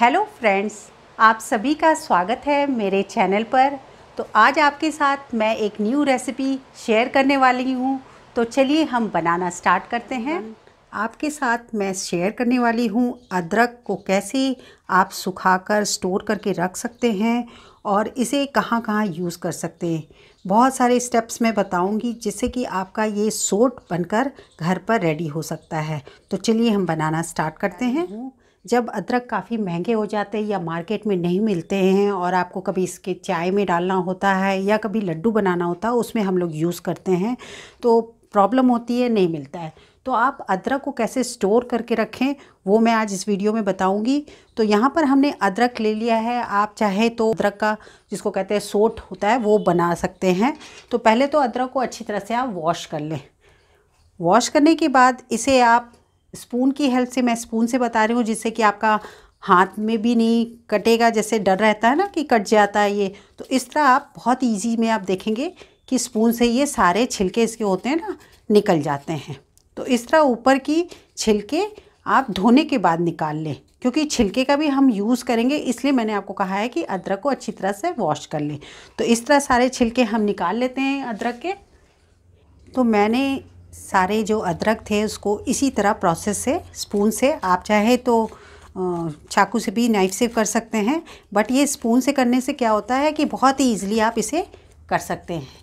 hello friends आप सभी का स्वागत है मेरे चैनल पर तो आज आपके साथ मैं एक न्यू रेसिपी शेयर करने वाली हूँ तो चलिए हम बनाना स्टार्ट करते हैं आपके साथ मैं शेयर करने वाली हूँ अदरक को कैसे आप सुखाकर स्टोर करके रख सकते हैं और इसे कहाँ कहाँ यूज़ कर सकते हैं बहुत सारे स्टेप्स मैं बताऊँगी जिससे कि आपका ये सोट बनकर घर पर रेडी हो सकता है तो चलिए हम बनाना स्टार्ट करते हैं जब अदरक काफ़ी महंगे हो जाते हैं या मार्केट में नहीं मिलते हैं और आपको कभी इसके चाय में डालना होता है या कभी लड्डू बनाना होता है उसमें हम लोग यूज़ करते हैं तो प्रॉब्लम होती है नहीं मिलता है तो आप अदरक को कैसे स्टोर करके रखें वो मैं आज इस वीडियो में बताऊंगी तो यहाँ पर हमने अदरक ले लिया है आप चाहे तो अदरक का जिसको कहते हैं सोट होता है वो बना सकते हैं तो पहले तो अदरक को अच्छी तरह से आप वॉश कर लें वॉश करने के बाद इसे आप स्पून की हेल्प से मैं स्पून से बता रही हूँ जिससे कि आपका हाथ में भी नहीं कटेगा जैसे डर रहता है ना कि कट जाता है ये तो इस तरह आप बहुत ईजी में आप देखेंगे कि स्पून से ये सारे छिलके इसके होते हैं ना निकल जाते हैं तो इस तरह ऊपर की छिलके आप धोने के बाद निकाल लें क्योंकि छिलके का भी हम यूज़ करेंगे इसलिए मैंने आपको कहा है कि अदरक को अच्छी तरह से वॉश कर लें तो इस तरह सारे छिलके हम निकाल लेते हैं अदरक के तो मैंने सारे जो अदरक थे उसको इसी तरह प्रोसेस से स्पून से आप चाहे तो चाकू से भी नाइफ से कर सकते हैं बट ये स्पून से करने से क्या होता है कि बहुत ही ईजिली आप इसे कर सकते हैं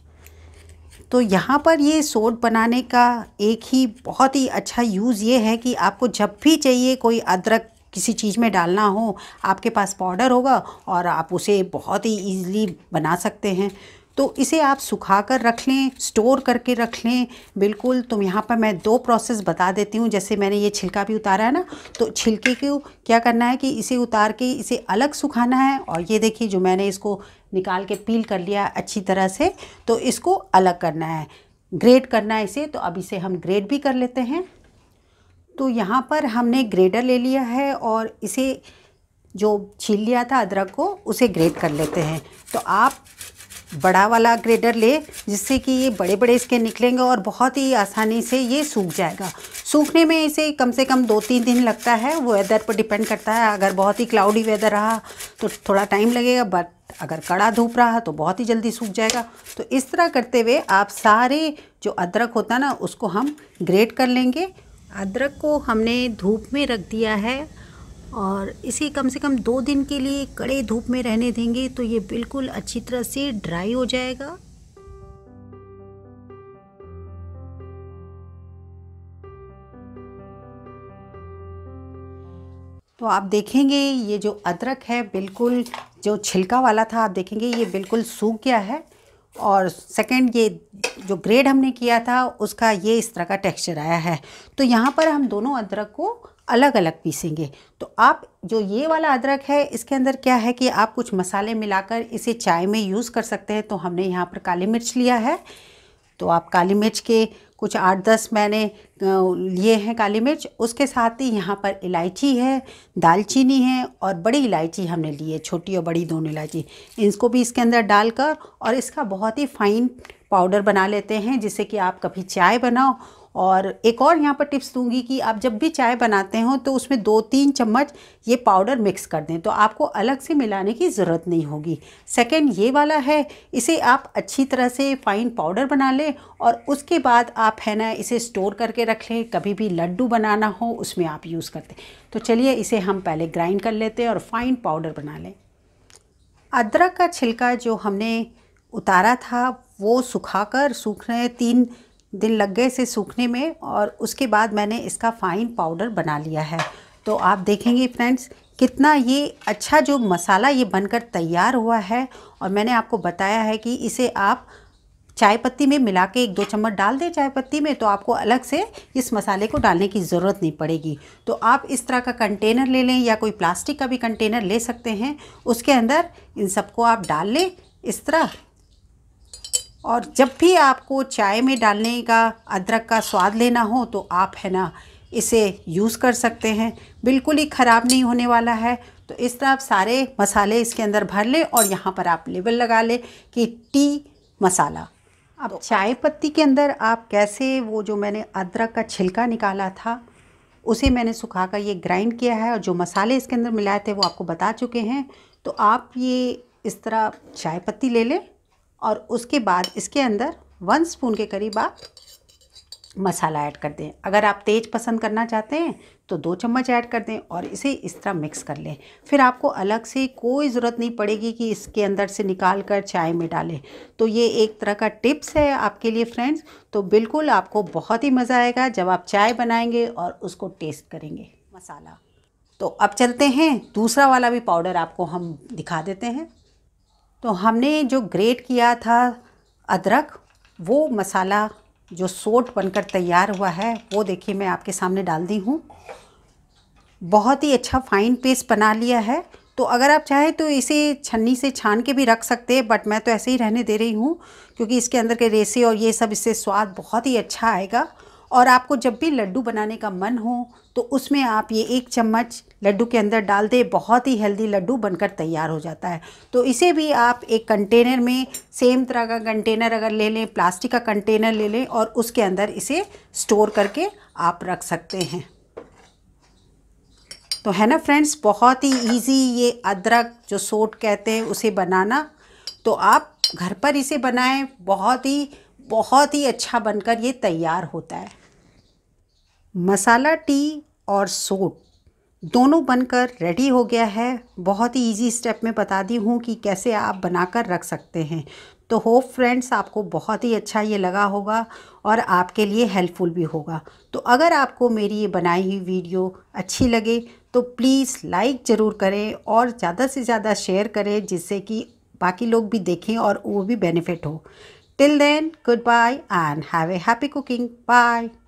तो यहाँ पर ये सोड बनाने का एक ही बहुत ही अच्छा यूज़ ये है कि आपको जब भी चाहिए कोई अदरक किसी चीज़ में डालना हो आपके पास पाउडर होगा और आप उसे बहुत ही ईजिली बना सकते हैं तो इसे आप सुखा कर रख लें स्टोर करके रख लें बिल्कुल तो यहाँ पर मैं दो प्रोसेस बता देती हूँ जैसे मैंने ये छिलका भी उतारा है ना तो छिलके को क्या करना है कि इसे उतार के इसे अलग सुखाना है और ये देखिए जो मैंने इसको निकाल के पील कर लिया अच्छी तरह से तो इसको अलग करना है ग्रेड करना है इसे तो अब इसे हम ग्रेड भी कर लेते हैं तो यहाँ पर हमने ग्रेडर ले लिया है और इसे जो छील लिया था अदरक को उसे ग्रेट कर लेते हैं तो आप बड़ा वाला ग्रेडर ले जिससे कि ये बड़े बड़े इसके निकलेंगे और बहुत ही आसानी से ये सूख जाएगा सूखने में इसे कम से कम दो तीन दिन लगता है वो वेदर पर डिपेंड करता है अगर बहुत ही क्लाउडी वेदर रहा तो थोड़ा टाइम लगेगा बट अगर कड़ा धूप रहा तो बहुत ही जल्दी सूख जाएगा तो इस तरह करते हुए आप सारे जो अदरक होता है ना उसको हम ग्रेट कर लेंगे अदरक को हमने धूप में रख दिया है और इसे कम से कम दो दिन के लिए कड़े धूप में रहने देंगे तो ये बिल्कुल अच्छी तरह से ड्राई हो जाएगा तो आप देखेंगे ये जो अदरक है बिल्कुल जो छिलका वाला था आप देखेंगे ये बिल्कुल सूख गया है और सेकंड ये जो ग्रेड हमने किया था उसका ये इस तरह का टेक्सचर आया है तो यहाँ पर हम दोनों अदरक को अलग अलग पीसेंगे तो आप जो ये वाला अदरक है इसके अंदर क्या है कि आप कुछ मसाले मिलाकर इसे चाय में यूज़ कर सकते हैं तो हमने यहाँ पर काली मिर्च लिया है तो आप काली मिर्च के कुछ आठ दस मैंने लिए हैं काली मिर्च उसके साथ ही यहाँ पर इलायची है दालचीनी है और बड़ी इलायची हमने ली है छोटी और बड़ी दोनों इलायची इसको भी इसके अंदर डालकर और इसका बहुत ही फाइन पाउडर बना लेते हैं जिससे कि आप कभी चाय बनाओ और एक और यहाँ पर टिप्स दूंगी कि आप जब भी चाय बनाते हो तो उसमें दो तीन चम्मच ये पाउडर मिक्स कर दें तो आपको अलग से मिलाने की ज़रूरत नहीं होगी सेकेंड ये वाला है इसे आप अच्छी तरह से फाइन पाउडर बना लें और उसके बाद आप है ना इसे स्टोर करके रख लें कभी भी लड्डू बनाना हो उसमें आप यूज़ करते तो चलिए इसे हम पहले ग्राइंड कर लेते हैं और फाइन पाउडर बना लें अदरक का छिलका जो हमने उतारा था वो सुखाकर सूखने तीन दिन लग गए इसे सूखने में और उसके बाद मैंने इसका फ़ाइन पाउडर बना लिया है तो आप देखेंगे फ्रेंड्स कितना ये अच्छा जो मसाला ये बनकर तैयार हुआ है और मैंने आपको बताया है कि इसे आप चाय पत्ती में मिला के एक दो चम्मच डाल दें चाय पत्ती में तो आपको अलग से इस मसाले को डालने की ज़रूरत नहीं पड़ेगी तो आप इस तरह का कंटेनर ले लें या कोई प्लास्टिक का भी कंटेनर ले सकते हैं उसके अंदर इन सबको आप डाल लें इस तरह और जब भी आपको चाय में डालने का अदरक का स्वाद लेना हो तो आप है ना इसे यूज़ कर सकते हैं बिल्कुल ही ख़राब नहीं होने वाला है तो इस तरह आप सारे मसाले इसके अंदर भर लें और यहाँ पर आप लेबल लगा लें कि टी मसाला अब तो चाय पत्ती के अंदर आप कैसे वो जो मैंने अदरक का छिलका निकाला था उसे मैंने सुखा कर ये ग्राइंड किया है और जो मसाले इसके अंदर मिलाए थे वो आपको बता चुके हैं तो आप ये इस तरह चाय पत्ती ले लें और उसके बाद इसके अंदर वन स्पून के करीब आप मसाला ऐड कर दें अगर आप तेज़ पसंद करना चाहते हैं तो दो चम्मच ऐड कर दें और इसे इस तरह मिक्स कर लें फिर आपको अलग से कोई ज़रूरत नहीं पड़ेगी कि इसके अंदर से निकाल कर चाय में डालें तो ये एक तरह का टिप्स है आपके लिए फ्रेंड्स तो बिल्कुल आपको बहुत ही मज़ा आएगा जब आप चाय बनाएंगे और उसको टेस्ट करेंगे मसाला तो अब चलते हैं दूसरा वाला भी पाउडर आपको हम दिखा देते हैं तो हमने जो ग्रेट किया था अदरक वो मसाला जो सोट बनकर तैयार हुआ है वो देखिए मैं आपके सामने डाल दी हूँ बहुत ही अच्छा फाइन पेस्ट बना लिया है तो अगर आप चाहें तो इसे छन्नी से छान के भी रख सकते हैं बट मैं तो ऐसे ही रहने दे रही हूँ क्योंकि इसके अंदर के रेसे और ये सब इससे स्वाद बहुत ही अच्छा आएगा और आपको जब भी लड्डू बनाने का मन हो तो उसमें आप ये एक चम्मच लड्डू के अंदर डाल दें बहुत ही हेल्दी लड्डू बनकर तैयार हो जाता है तो इसे भी आप एक कंटेनर में सेम तरह का कंटेनर अगर ले लें प्लास्टिक का कंटेनर ले लें और उसके अंदर इसे स्टोर करके आप रख सकते हैं तो है ना फ्रेंड्स बहुत ही इजी ये अदरक जो सोट कहते हैं उसे बनाना तो आप घर पर इसे बनाएं बहुत ही बहुत ही अच्छा बनकर ये तैयार होता है मसाला टी और सोट दोनों बनकर रेडी हो गया है बहुत ही इजी स्टेप में बता दी हूँ कि कैसे आप बनाकर रख सकते हैं तो होप फ्रेंड्स आपको बहुत ही अच्छा ये लगा होगा और आपके लिए हेल्पफुल भी होगा तो अगर आपको मेरी ये बनाई हुई वीडियो अच्छी लगे तो प्लीज़ लाइक ज़रूर करें और ज़्यादा से ज़्यादा शेयर करें जिससे कि बाकी लोग भी देखें और वो भी बेनिफिट हो till then goodbye and have a happy cooking bye